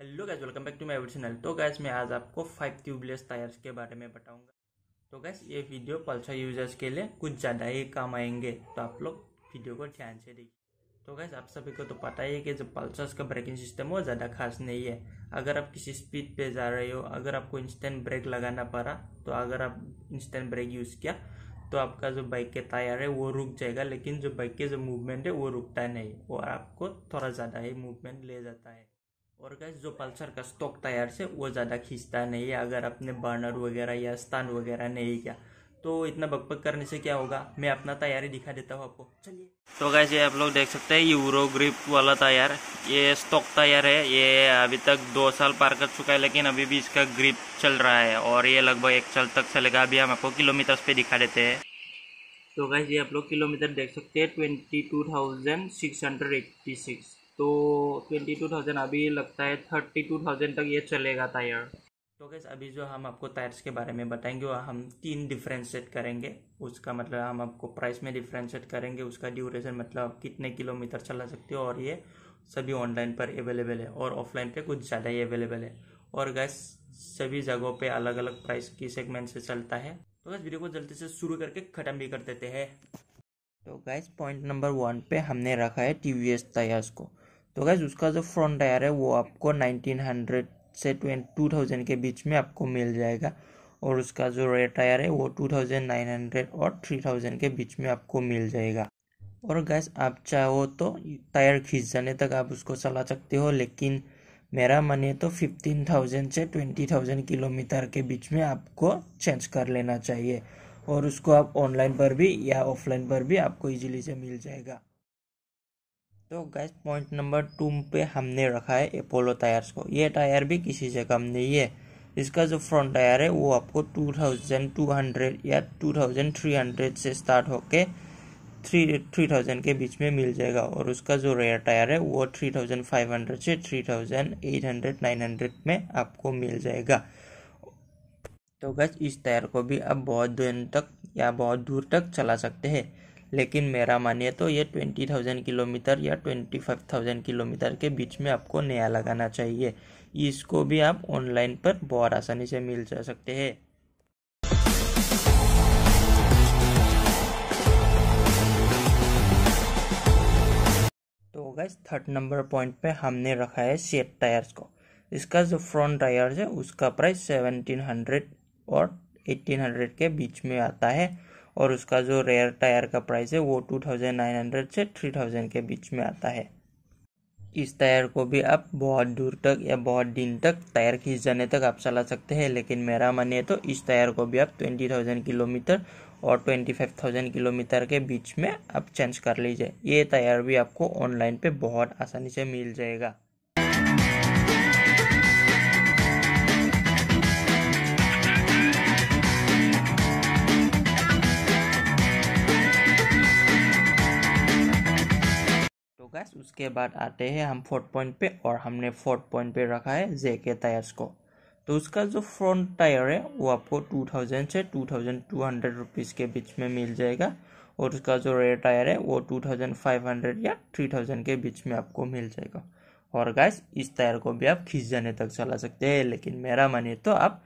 hello guys welcome back to my channel तो guys मैं आज आपको फाइव ट्यूबलेस टायर्स के बारे में बताऊंगा तो गैस ये वीडियो पल्सर यूजर्स के लिए कुछ ज़्यादा ही काम आएंगे तो आप लोग वीडियो को ध्यान से देखिए तो गैस आप सभी को तो पता ही है कि जो पल्सर्स का ब्रेकिंग सिस्टम वो ज़्यादा खास नहीं है अगर आप किसी स्पीड पर जा रहे हो अगर आपको इंस्टेंट ब्रेक लगाना पड़ा तो अगर आप इंस्टेंट ब्रेक यूज़ किया तो आपका जो बाइक के टायर है वो रुक जाएगा लेकिन जो बाइक के जो मूवमेंट है वो रुकता नहीं और आपको थोड़ा ज़्यादा ही मूवमेंट ले जाता है और गैस जो पल्सर का स्टॉक टायर से वो ज़्यादा खींचता नहीं है अगर आपने बर्नर वगैरह या स्तान वगैरह नहीं किया तो इतना बकबक करने से क्या होगा मैं अपना तैयारी दिखा देता हूँ आपको चलिए तो गैस ये आप लोग देख सकते हैं यूरो ग्रिप वाला टायर ये स्टॉक टायर है ये अभी तक दो साल पार कर चुका है लेकिन अभी भी इसका ग्रिप चल रहा है और ये लगभग एक साल तक चलेगा अभी हम आपको किलोमीटर्स पे दिखा देते हैं तो गैस ये आप लोग किलोमीटर देख सकते हैं twenty two thousand six hundred eighty six तो ट्वेंटी टू थाउजेंड अभी लगता है थर्टी टू थाउजेंड तक ये चलेगा टायर तो गैस अभी जो हम आपको टायर्स के बारे में बताएंगे वो हम तीन डिफ्रेंशिएट करेंगे उसका मतलब हम आपको प्राइस में डिफ्रेंशिएट करेंगे उसका ड्यूरेशन मतलब आप कितने किलोमीटर चला सकते हो और ये सभी ऑनलाइन पर अवेलेबल है और ऑफलाइन पे कुछ ज़्यादा ही अवेलेबल है और गैस सभी जगहों पर अलग अलग प्राइस की सेगमेंट से चलता है तो गैस वीडियो को जल्दी से शुरू करके ख़त्म भी कर देते हैं तो गैस पॉइंट नंबर वन पे हमने रखा है टी वी एस टायर्स को तो गैस उसका जो फ्रंट टायर है वो आपको 1900 से टू थाउजेंड के बीच में आपको मिल जाएगा और उसका जो रेयर टायर है वो 2900 और 3000 के बीच में आपको मिल जाएगा और गैस आप चाहो तो टायर खींच जाने तक आप उसको चला सकते हो लेकिन मेरा मन है तो 15,000 से 20,000 किलोमीटर के बीच में आपको चेंज कर लेना चाहिए और उसको आप ऑनलाइन पर भी या ऑफलाइन पर भी आपको इजीली से मिल जाएगा तो गैस पॉइंट नंबर टू पे हमने रखा है अपोलो टायर्स को ये टायर भी किसी से कम नहीं है इसका जो फ्रंट टायर है वो आपको 2200 या 2300 से स्टार्ट होके थ्री थ्री थाउजेंड के बीच में मिल जाएगा और उसका जो रेयर टायर है वो थ्री थाउजेंड फाइव हंड्रेड से three thousand eight hundred nine hundred में आपको मिल जाएगा तो गैस इस टायर को भी आप बहुत दिन तक या बहुत दूर तक चला सकते हैं लेकिन मेरा मानिए तो ये ट्वेंटी थाउजेंड किलोमीटर या ट्वेंटी फाइव थाउजेंड किलोमीटर के बीच में आपको नया लगाना चाहिए इसको भी आप ऑनलाइन पर बहुत आसानी से मिल जा सकते हैं तो गैस थर्ड नंबर पॉइंट पे हमने रखा है सेट टायर्स को इसका जो फ्रंट टायर है उसका प्राइस सेवनटीन हंड्रेड और एटीन हंड्रेड के बीच में आता है और उसका जो रेयर टायर का प्राइस है वो टू थाउजेंड नाइन हंड्रेड से थ्री थाउजेंड के बीच में आता है इस टायर को भी आप बहुत दूर तक या बहुत दिन तक टायर खींच जाने तक आप चला सकते हैं लेकिन मेरा मन है तो इस टायर को भी आप ट्वेंटी थाउजेंड किलोमीटर और ट्वेंटी फाइव थाउजेंड किलोमीटर के बीच में आप चेंज कर लीजिए ये टायर भी आपको ऑनलाइन पे बहुत आसानी से मिल जाएगा टायर्स उसके बाद आते हैं हम फोर्थ पॉइंट पे और हमने फोर्थ पॉइंट पे रखा है जे के टायर्स को तो उसका जो फ्रंट टायर है वो आपको टू थाउजेंड से two thousand two hundred rupees के बीच में मिल जाएगा और उसका जो रेयर टायर है वो टू थाउजेंड फाइव हंड्रेड या थ्री थाउजेंड के बीच में आपको मिल जाएगा और गैस इस टायर को भी आप खींच जाने तक चला सकते हैं लेकिन मेरा मानिए तो आप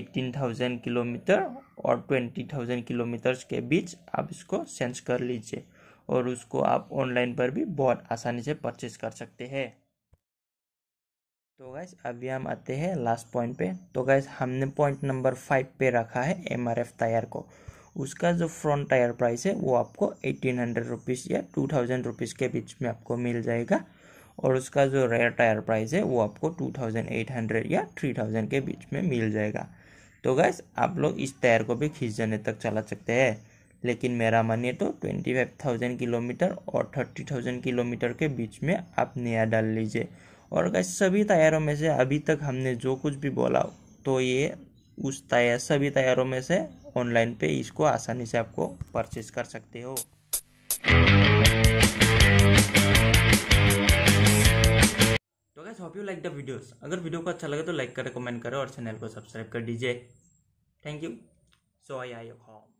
एटीन थाउजेंड किलोमीटर और ट्वेंटी थाउजेंड किलोमीटर्स के बीच आप इसको चेंज कर लीजिए और उसको आप ऑनलाइन पर भी बहुत आसानी से परचेज कर सकते हैं तो गैस अभी हम आते हैं लास्ट पॉइंट पे तो गैस हमने पॉइंट नंबर फाइव पे रखा है एम आर एफ टायर को उसका जो फ्रंट टायर प्राइस है वो आपको एटीन हंड्रेड रुपीज़ या टू थाउजेंड रुपीज़ के बीच में आपको मिल जाएगा और उसका जो रेयर टायर प्राइस है वो आपको टू थाउजेंड एट हंड्रेड या थ्री थाउजेंड के बीच में मिल जाएगा तो गैस आप लोग इस टायर को भी खींच जाने तक चला सकते हैं लेकिन मेरा मानिए तो ट्वेंटी फाइव थाउजेंड किलोमीटर और थर्टी थाउजेंड किलोमीटर के बीच में आप नया डाल लीजिए और अगर सभी टायरों में से अभी तक हमने जो कुछ भी बोला तो ये उस टायर सभी टायरों में से ऑनलाइन पे इसको आसानी से आपको परचेज कर सकते हो तो guys hope you like the videos अगर वीडियो को अच्छा लगे तो लाइक करें कमेंट करें और चैनल को सब्सक्राइब कर दीजिए thank you so I I home